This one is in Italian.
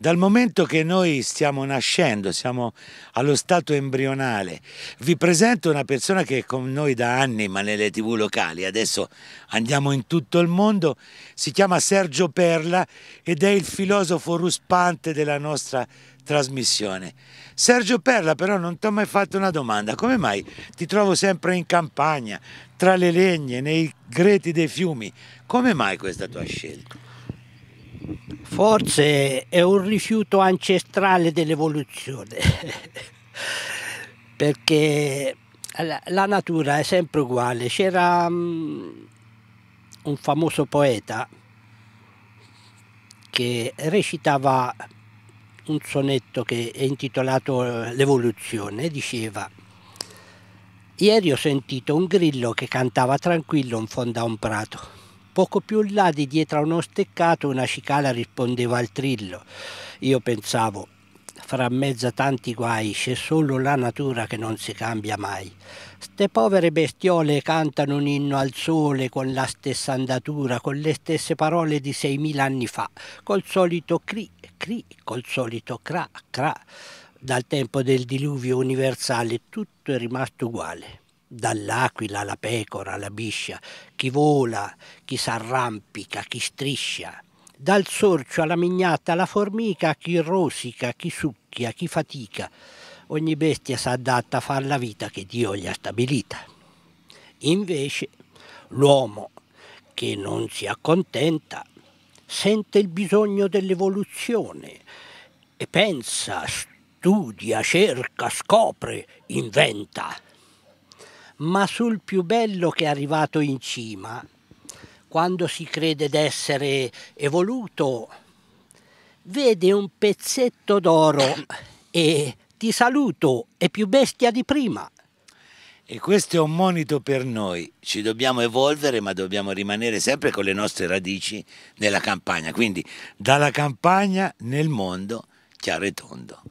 Dal momento che noi stiamo nascendo, siamo allo stato embrionale, vi presento una persona che è con noi da anni, ma nelle tv locali, adesso andiamo in tutto il mondo, si chiama Sergio Perla ed è il filosofo ruspante della nostra trasmissione. Sergio Perla però non ti ho mai fatto una domanda, come mai ti trovo sempre in campagna, tra le legne, nei greti dei fiumi, come mai questa tua scelta? Forse è un rifiuto ancestrale dell'evoluzione, perché la natura è sempre uguale. C'era mm, un famoso poeta che recitava un sonetto che è intitolato L'evoluzione, diceva Ieri ho sentito un grillo che cantava tranquillo in fondo a un prato Poco più in là, di dietro a uno steccato, una cicala rispondeva al trillo. Io pensavo, fra mezzo a tanti guai c'è solo la natura che non si cambia mai. Ste povere bestiole cantano un inno al sole con la stessa andatura, con le stesse parole di seimila anni fa, col solito cri, cri, col solito cra, cra. Dal tempo del diluvio universale tutto è rimasto uguale dall'aquila alla pecora, alla biscia, chi vola, chi s'arrampica, chi striscia, dal sorcio alla mignata, alla formica, chi rosica, chi succhia, chi fatica. Ogni bestia s'adatta a far la vita che Dio gli ha stabilita. Invece l'uomo che non si accontenta sente il bisogno dell'evoluzione e pensa, studia, cerca, scopre, inventa ma sul più bello che è arrivato in cima, quando si crede d'essere evoluto, vede un pezzetto d'oro e ti saluto, è più bestia di prima. E questo è un monito per noi, ci dobbiamo evolvere ma dobbiamo rimanere sempre con le nostre radici nella campagna, quindi dalla campagna nel mondo chiaro e tondo.